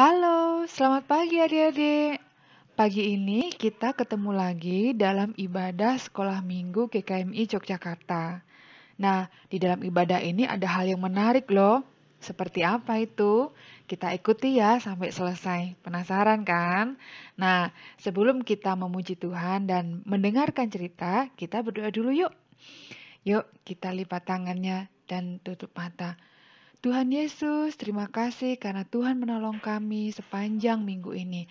Halo, selamat pagi adik-adik. Pagi ini kita ketemu lagi dalam ibadah Sekolah Minggu KKMI Yogyakarta. Nah, di dalam ibadah ini ada hal yang menarik loh. Seperti apa itu? Kita ikuti ya sampai selesai. Penasaran kan? Nah, sebelum kita memuji Tuhan dan mendengarkan cerita, kita berdoa dulu yuk. Yuk, kita lipat tangannya dan tutup mata. Tuhan Yesus, terima kasih karena Tuhan menolong kami sepanjang minggu ini.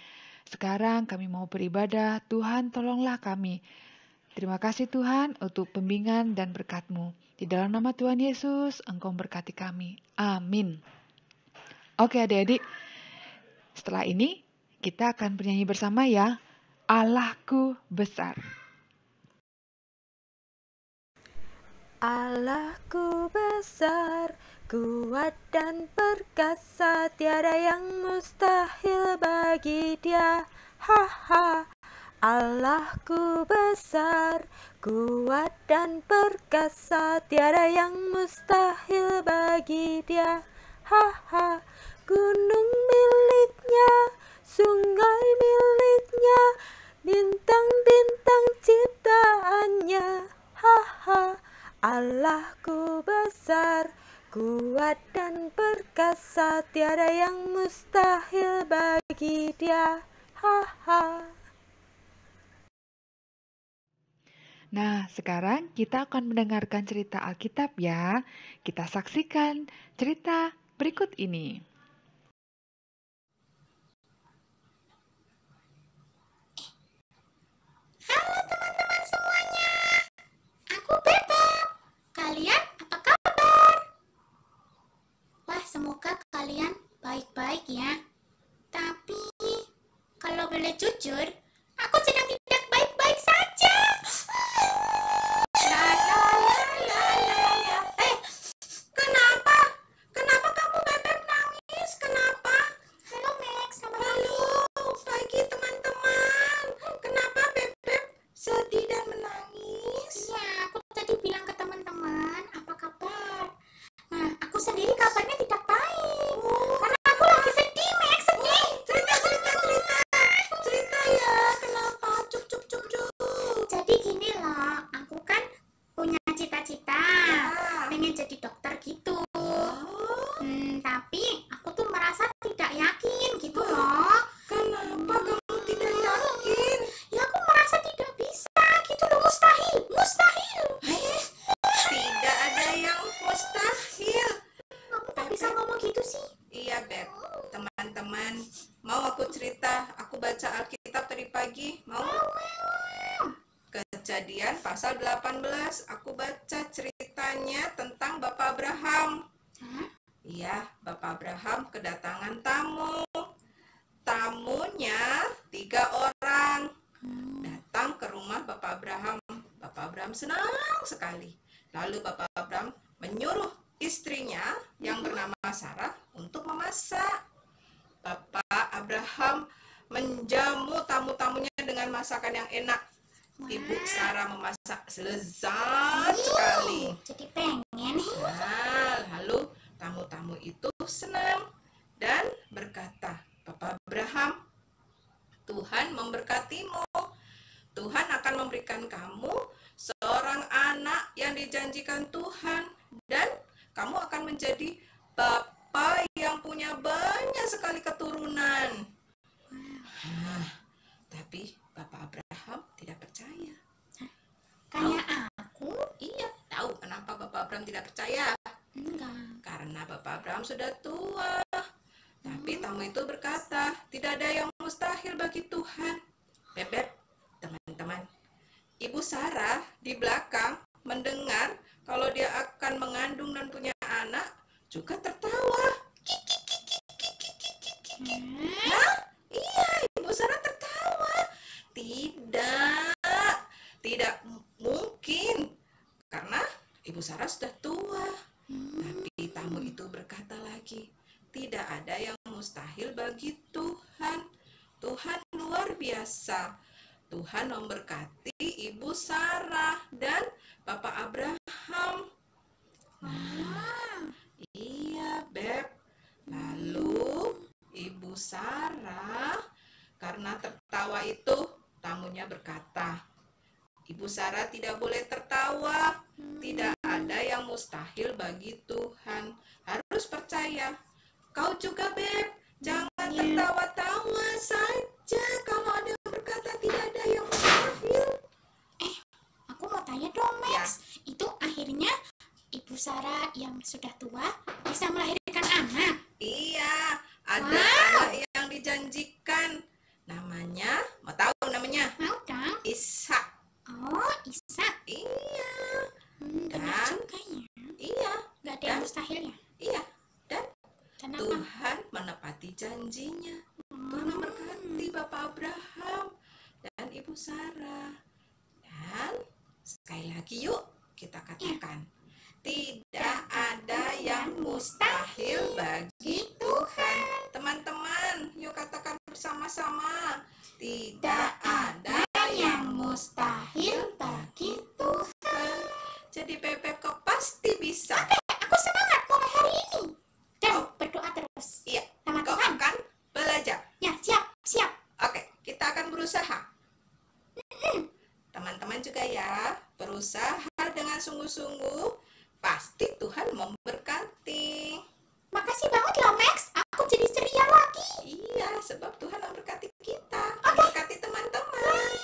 Sekarang kami mau beribadah, Tuhan tolonglah kami. Terima kasih Tuhan untuk pembimbingan dan berkat-Mu. Di dalam nama Tuhan Yesus, Engkau berkati kami. Amin. Oke adik-adik, setelah ini kita akan bernyanyi bersama ya, Allahku Besar. Allahku besar, kuat dan perkasa, tiada yang mustahil bagi dia. Haha. Allahku besar, kuat dan perkasa, tiada yang mustahil bagi dia. Haha. Gunung miliknya, sungai miliknya, bintang-bintang ciptaannya. Haha. Allahku besar, kuat dan perkasa, tiada yang mustahil bagi dia. Ha ha. Nah, sekarang kita akan mendengarkan cerita Alkitab ya. Kita saksikan cerita berikut ini. Halo semoga kalian baik-baik ya. Tapi kalau boleh jujur, aku tidak kejadian pasal 18 aku baca ceritanya tentang Bapak Abraham. Hmm? Iya, hmm? Bapak Abraham kedatangan tamu. Tamunya tiga orang hmm. datang ke rumah Bapak Abraham. Bapak Abraham senang sekali. Lalu Bapak Abraham menyuruh istrinya yang hmm? bernama Sarah untuk memasak. Bapak Abraham menjamu tamu-tamunya dengan masakan yang enak. Wow. Ibu Sarah memasak selezat Yuh, sekali. Jadi pengen. Nah, lalu tamu-tamu itu senang dan berkata, Bapak Abraham, Tuhan memberkatimu. Tuhan akan memberikan kamu seorang anak yang dijanjikan Tuhan dan kamu akan menjadi bapak yang punya banyak sekali keturunan. Nah, tapi Bapak Abraham Kayak aku? Iya, tahu kenapa Bapak Abraham tidak percaya? Enggak. Karena Bapak Abraham sudah tua. Tapi hmm. tamu itu berkata, tidak ada yang mustahil bagi Tuhan. Bebek, teman-teman, Ibu Sarah di belakang mendengar kalau dia akan mengandung dan punya anak juga tertawa. Hmm. Ibu Sarah sudah tua. Hmm. Tapi tamu itu berkata lagi, tidak ada yang mustahil bagi Tuhan. Tuhan luar biasa. Tuhan memberkati Ibu Sarah dan Bapak Abraham. Nah, iya, Beb. Lalu Ibu Sarah karena tertawa itu tamunya berkata, "Ibu Sarah tidak boleh tertawa. Hmm. Tidak ada yang mustahil bagi Tuhan. Harus percaya. Kau juga, Beb. Jangan iya. tertawa-tawa saja kalau ada yang berkata tidak ada yang mustahil. Eh, aku mau tanya dong, ya. Max. Ya. Itu akhirnya Ibu Sarah yang sudah tua bisa melahirkan anak? Iya, ada. Wah janjinya. Tuhan memberkati Bapak Abraham dan Ibu Sarah. Dan sekali lagi yuk kita katakan. Tidak ada yang mustahil bagi Tuhan. Teman-teman, yuk katakan bersama-sama. Tidak ada yang mustahil sungguh-sungguh, pasti Tuhan memberkati. Makasih banget loh ya, Max, aku jadi ceria lagi. Iya, sebab Tuhan memberkati kita, okay. memberkati teman-teman.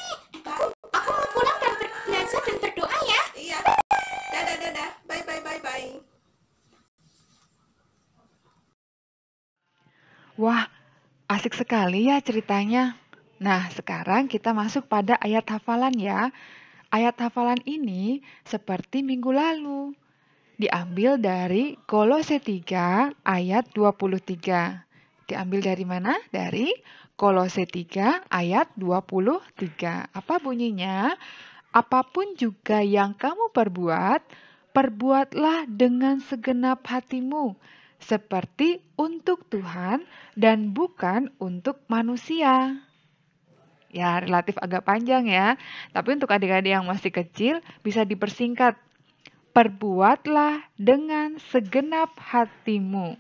Aku, mau pulang dan bernazar dan berdoa ya. Iya. Dadah, dadah. Bye, bye, bye, bye. Wah, asik sekali ya ceritanya. Nah, sekarang kita masuk pada ayat hafalan ya. Ayat hafalan ini seperti minggu lalu diambil dari Kolose 3 ayat 23. Diambil dari mana? Dari Kolose 3 ayat 23. Apa bunyinya? Apapun juga yang kamu perbuat, perbuatlah dengan segenap hatimu, seperti untuk Tuhan dan bukan untuk manusia ya relatif agak panjang ya. Tapi untuk adik-adik yang masih kecil bisa dipersingkat. Perbuatlah dengan segenap hatimu.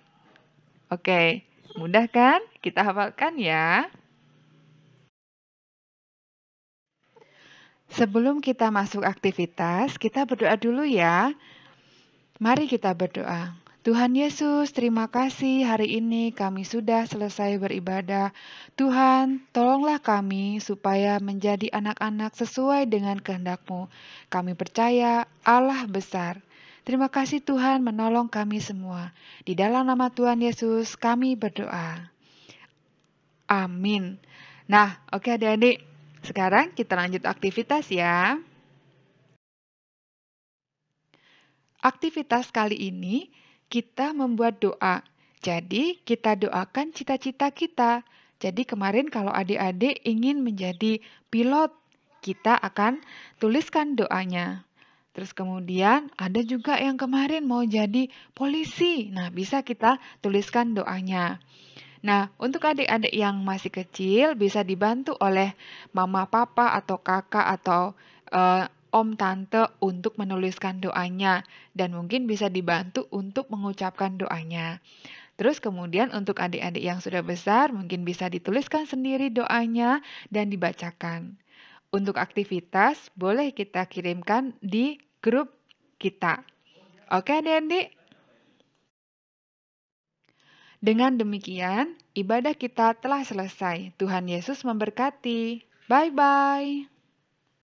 Oke, mudah kan? Kita hafalkan ya. Sebelum kita masuk aktivitas, kita berdoa dulu ya. Mari kita berdoa. Tuhan Yesus, terima kasih hari ini kami sudah selesai beribadah. Tuhan, tolonglah kami supaya menjadi anak-anak sesuai dengan kehendak-Mu. Kami percaya Allah besar. Terima kasih Tuhan menolong kami semua. Di dalam nama Tuhan Yesus kami berdoa. Amin. Nah, oke okay, adik-adik. Sekarang kita lanjut aktivitas ya. Aktivitas kali ini kita membuat doa. Jadi, kita doakan cita-cita kita. Jadi, kemarin kalau adik-adik ingin menjadi pilot, kita akan tuliskan doanya. Terus kemudian ada juga yang kemarin mau jadi polisi. Nah, bisa kita tuliskan doanya. Nah, untuk adik-adik yang masih kecil bisa dibantu oleh mama, papa, atau kakak, atau eh, om tante untuk menuliskan doanya dan mungkin bisa dibantu untuk mengucapkan doanya. Terus kemudian untuk adik-adik yang sudah besar mungkin bisa dituliskan sendiri doanya dan dibacakan. Untuk aktivitas boleh kita kirimkan di grup kita. Oke adik-adik? Dengan demikian, ibadah kita telah selesai. Tuhan Yesus memberkati. Bye-bye.